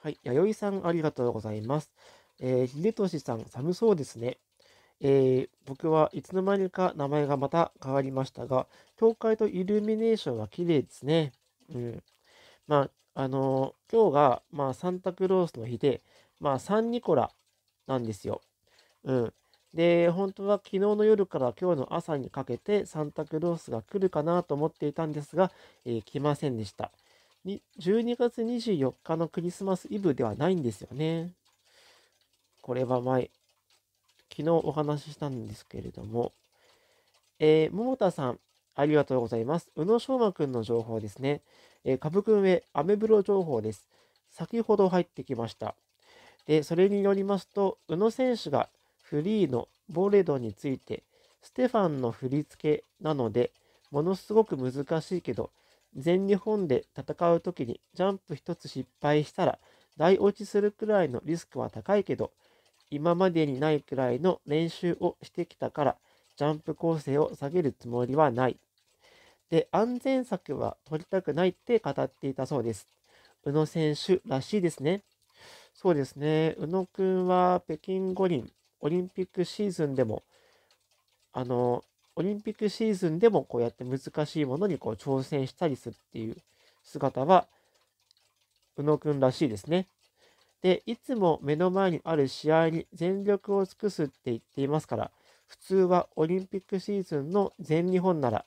はい。弥生さん、ありがとうございます。えー、秀俊さん、寒そうですね。えー、僕はいつの間にか名前がまた変わりましたが、教会とイルミネーションは綺麗ですね。うん。まあ、あのー、今日が、まあ、サンタクロースの日で、まあ、サンニコラなんですよ。うん。で、本当は昨日の夜から今日の朝にかけてサンタクロースが来るかなと思っていたんですが、えー、来ませんでした。12月24日のクリスマスイブではないんですよね。これは前、昨日お話ししたんですけれども、えー、桃田さん、ありがとうございます。宇野昌磨くんの情報ですね。えー、株くんへ、アメブロ情報です。先ほど入ってきました。で、それによりますと、宇野選手がフリーのボレドについて、ステファンの振り付けなので、ものすごく難しいけど、全日本で戦う時にジャンプ1つ失敗したら大落ちするくらいのリスクは高いけど今までにないくらいの練習をしてきたからジャンプ構成を下げるつもりはない。で、安全策は取りたくないって語っていたそうです。宇野選手らしいですね。そうですね、宇野くんは北京五輪、オリンピックシーズンでも、あの、オリンピックシーズンでもこうやって難しいものにこう挑戦したりするっていう姿は、宇野くんらしいですね。で、いつも目の前にある試合に全力を尽くすって言っていますから、普通はオリンピックシーズンの全日本なら、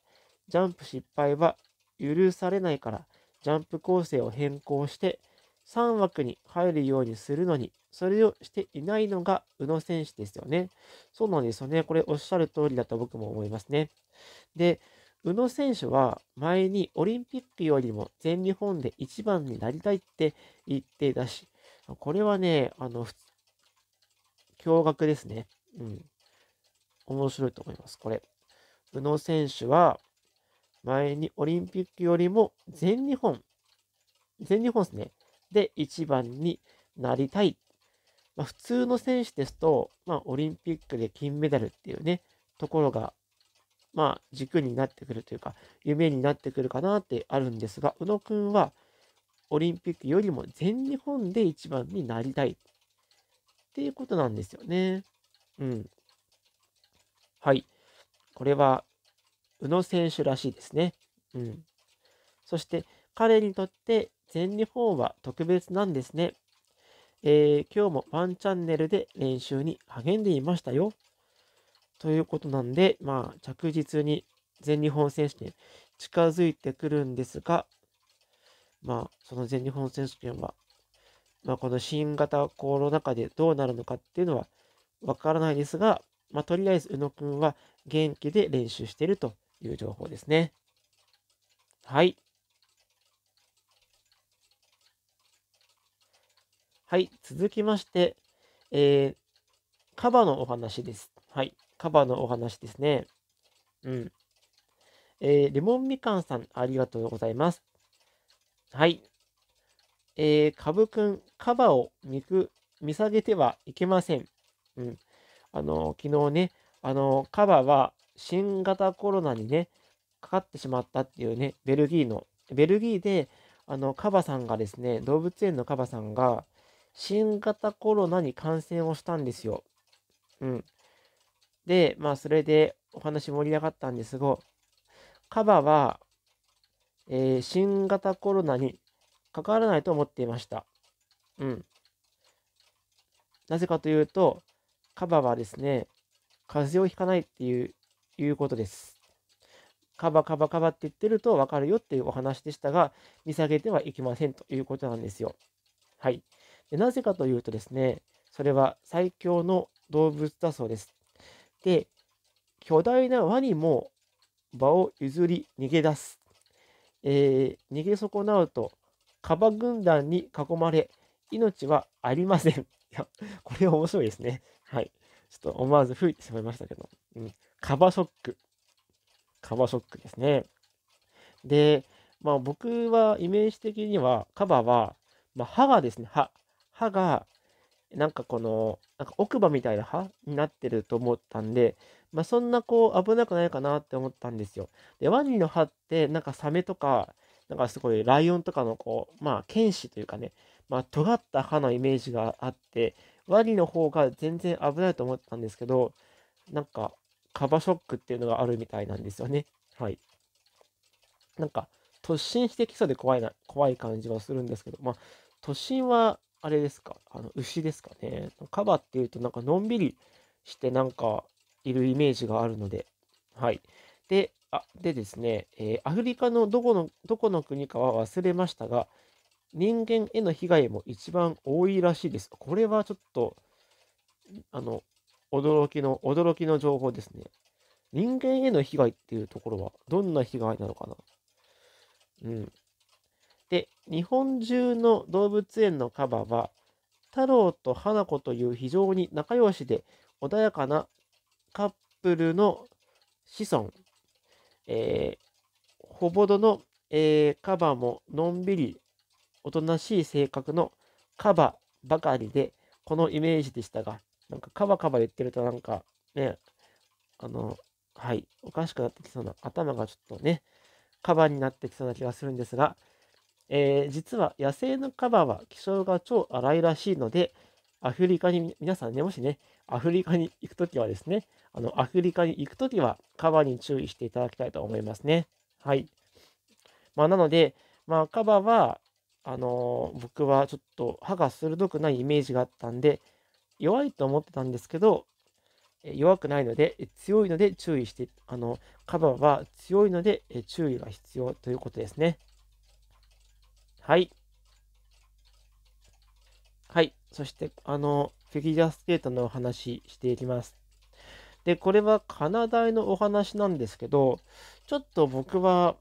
ジャンプ失敗は許されないから、ジャンプ構成を変更して、3枠に入るようにするのに、それをしていないのが宇野選手ですよね。そうなんですよね。これおっしゃる通りだと僕も思いますね。で、宇野選手は前にオリンピックよりも全日本で一番になりたいって言ってたし、これはね、あの、驚愕ですね。うん。面白いと思います、これ。宇野選手は前にオリンピックよりも全日本、全日本ですね。で、一番になりたいまあ、普通の選手ですと、まあ、オリンピックで金メダルっていうね、ところが、まあ、軸になってくるというか、夢になってくるかなってあるんですが、宇野くんは、オリンピックよりも全日本で一番になりたいっていうことなんですよね。うん。はい。これは、宇野選手らしいですね。うん。そして、彼にとって全日本は特別なんですね。えー、今日もワンチャンネルで練習に励んでいましたよ。ということなんで、まあ、着実に全日本選手権近づいてくるんですが、まあ、その全日本選手権は、まあ、この新型コロナ禍でどうなるのかっていうのはわからないですが、まあ、とりあえず宇野くんは元気で練習しているという情報ですね。はい。はい、続きまして、えー、カバのお話です。はい、カバのお話ですね。うん。えー、レモンみかんさん、ありがとうございます。はい。えー、かぶくん、カバを見く、見下げてはいけません。うん。あの、昨日ね、あの、カバは新型コロナにね、かかってしまったっていうね、ベルギーの、ベルギーで、あの、カバさんがですね、動物園のカバさんが、新型コロナに感染をしたんですよ。うん。で、まあ、それでお話盛り上がったんですが、カバは、えー、新型コロナにかからないと思っていました。うん。なぜかというと、カバはですね、風邪をひかないっていういうことです。カバカバカバって言ってると分かるよっていうお話でしたが、見下げてはいけませんということなんですよ。はい。なぜかというとですね、それは最強の動物だそうです。で、巨大なワニも場を譲り逃げ出す。えー、逃げ損なうと、カバ軍団に囲まれ、命はありません。いや、これは面白いですね。はい。ちょっと思わず吹いてしまいましたけど。うん。カバショック。カバショックですね。で、まあ僕はイメージ的には、カバは、まあ、歯がですね、歯。歯が、なんかこの、なんか奥歯みたいな歯になってると思ったんで、まあ、そんなこう危なくないかなって思ったんですよ。で、ワニの歯って、なんかサメとか、なんかすごいライオンとかのこう、まあ、剣士というかね、まあ、尖った歯のイメージがあって、ワニの方が全然危ないと思ったんですけど、なんか、カバショックっていうのがあるみたいなんですよね。はい。なんか、突進してきそうで怖いな、怖い感じはするんですけど、まあ、突進はあれですか、あの、牛ですかね。カバっていうと、なんか、のんびりしてなんか、いるイメージがあるので、はい。で、あ、でですね、えー、アフリカのどこの、どこの国かは忘れましたが、人間への被害も一番多いらしいです。これはちょっと、あの、驚きの、驚きの情報ですね。人間への被害っていうところは、どんな被害なのかなうん。で、日本中の動物園のカバは、太郎と花子という非常に仲良しで穏やかなカップルの子孫、えー、ほぼどの、えー、カバものんびりおとなしい性格のカバばかりで、このイメージでしたが、なんかカバカバ言ってるとなんかね、あの、はい、おかしくなってきそうな、頭がちょっとね、カバになってきそうな気がするんですが、えー、実は野生のカバは気性が超荒いらしいので、アフリカに、皆さんね、もしね、アフリカに行くときはですね、あの、アフリカに行くときはカバに注意していただきたいと思いますね。はい。まあ、なので、まあ、カバは、あのー、僕はちょっと歯が鋭くないイメージがあったんで、弱いと思ってたんですけど、弱くないので、強いので注意して、あの、カバは強いので注意が必要ということですね。はい。はい。そして、あの、フィギュアスケートのお話していきます。で、これはカナダへのお話なんですけど、ちょっと僕は、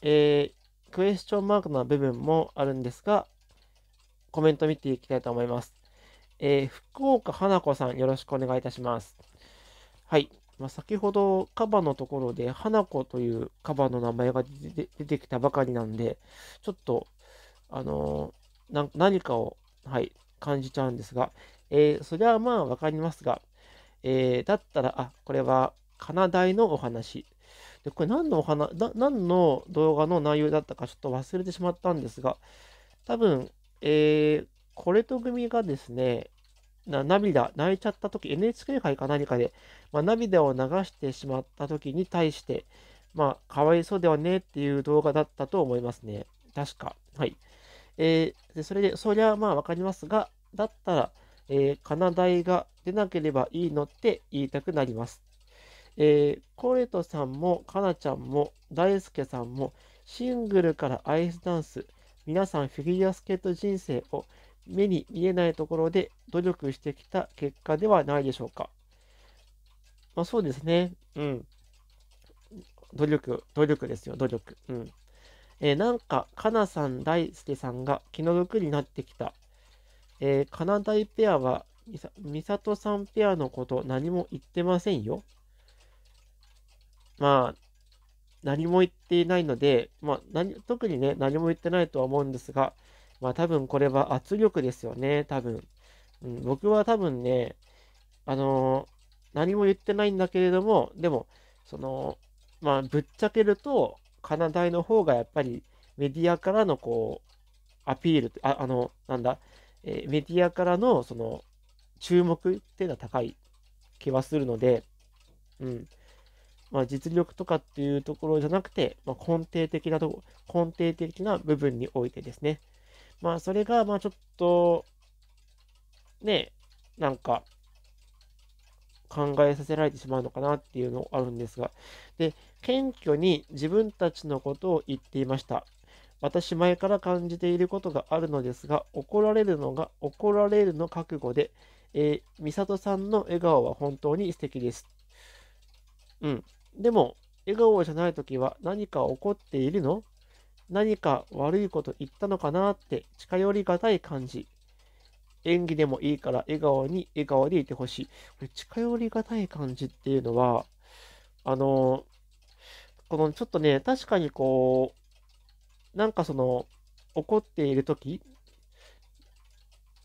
えー、クエスチョンマークな部分もあるんですが、コメント見ていきたいと思います。えー、福岡花子さん、よろしくお願いいたします。はい。まあ、先ほどカバのところで花子というカバの名前が出てきたばかりなんで、ちょっと、あのー、何かを、はい、感じちゃうんですが、えー、それはまあわかりますが、えー、だったら、あ、これは、かなだいのお話。で、これ何のお花、何の動画の内容だったかちょっと忘れてしまったんですが、多分、えー、コレト組がですね、な涙、泣いちゃった時、NHK 杯か何かで、まあ、涙を流してしまった時に対して、まあ、かわいそうではねっていう動画だったと思いますね。確か。はい。えー、でそれで、そりゃまあわかりますが、だったら、えー、カナダイが出なければいいのって言いたくなります。えー、コレトさんも、かなちゃんも、大輔さんも、シングルからアイスダンス、皆さんフィギュアスケート人生を目に見えないところで努力してきた結果ではないでしょうか。まあ、そうですね。うん。努力、努力ですよ、努力。うん。えー、なんか、かなさん、大輔さんが気の毒になってきた。えー、かなだいペアはみさ、とさんペアのこと何も言ってませんよ。まあ、何も言っていないので、まあ、特にね、何も言ってないとは思うんですが、まあ多分これは圧力ですよね、多分。うん、僕は多分ね、あのー、何も言ってないんだけれども、でも、その、まあ、ぶっちゃけると、カナダイの方がやっぱりメディアからのこう、アピール、ああの、なんだ、えー、メディアからのその、注目っていうのは高い気はするので、うん。まあ、実力とかっていうところじゃなくて、まあ、根底的なとこ、根底的な部分においてですね、まあ、それが、まあ、ちょっと、ね、なんか、考えさせられてしまうのかなっていうのあるんですが。で、謙虚に自分たちのことを言っていました。私前から感じていることがあるのですが、怒られるのが、怒られるの覚悟で、えー、美里さんの笑顔は本当に素敵です。うん。でも、笑顔じゃないときは何か起こっているの何か悪いこと言ったのかなって近寄りがたい感じ。演技でもいいから笑顔に笑顔でいてほしい。これ近寄りがたい感じっていうのは、あの、このちょっとね、確かにこう、なんかその、怒っているとき、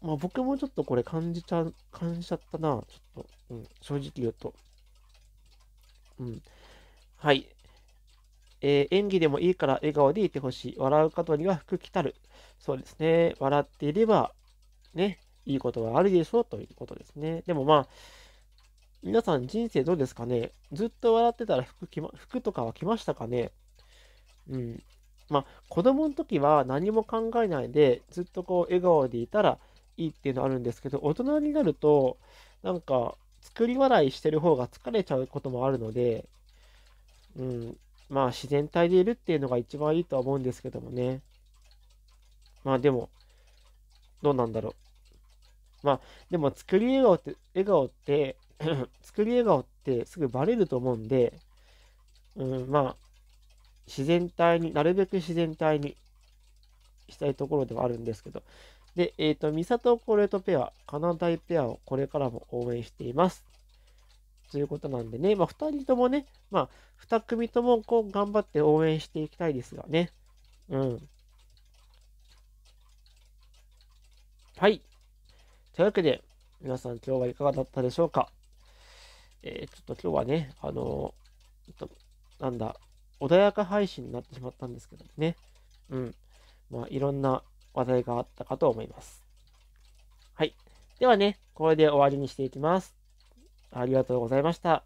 まあ僕もちょっとこれ感じちゃ、感じちゃったな、ちょっと、うん、正直言うと。うん。はい。えー、演技でもいいから笑顔でいてほしい。笑う方には福来たる。そうですね。笑っていれば、ね、いいことがあるでしょうということですね。でもまあ、皆さん人生どうですかねずっと笑ってたら服着、ま、服とかは来ましたかねうん。まあ、子供の時は何も考えないで、ずっとこう笑顔でいたらいいっていうのあるんですけど、大人になると、なんか、作り笑いしてる方が疲れちゃうこともあるので、うん、まあ自然体でいるっていうのが一番いいとは思うんですけどもね。まあでも、どうなんだろう。まあでも作り笑顔って、笑顔って 作り笑顔ってすぐバレると思うんで、うん、まあ、自然体に、なるべく自然体にしたいところではあるんですけど。で、えっ、ー、と、ミサトコレートペア、カナダイペアをこれからも応援しています。ということなんでね、まあ、2人ともね、まあ、2組ともこう頑張って応援していきたいですよね。うん。はい。というわけで、皆さん今日はいかがだったでしょうか。えー、ちょっと今日はね、あのー、と、なんだ、穏やか配信になってしまったんですけどね。うん。まあ、いろんな話題があったかと思います。はい。ではね、これで終わりにしていきます。ありがとうございました。